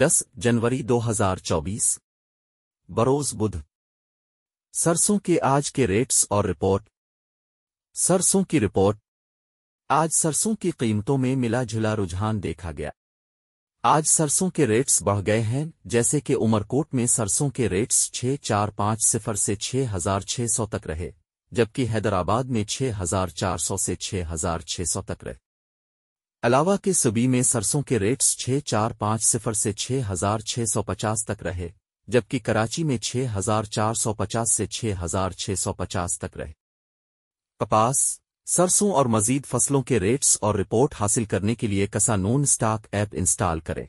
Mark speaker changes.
Speaker 1: 10 जनवरी 2024 बरोज बुध सरसों के आज के रेट्स और रिपोर्ट सरसों की रिपोर्ट आज सरसों की कीमतों में मिला जुला रुझान देखा गया आज सरसों के रेट्स बढ़ गए हैं जैसे कि उमरकोट में सरसों के रेट्स छह चार पांच सिफर से छह हजार छह सौ तक रहे जबकि हैदराबाद में छह हजार चार सौ से छह हजार छह सौ तक रहे अलावा के सभी में सरसों के रेट्स छः चार पाँच सिफर से छः हजार छः सौ पचास तक रहे जबकि कराची में छः हजार चार सौ पचास से छह हजार छः सौ पचास तक रहे कपास सरसों और मजीद फसलों के रेट्स और रिपोर्ट हासिल करने के लिए कसा नून स्टॉक ऐप इंस्टॉल करें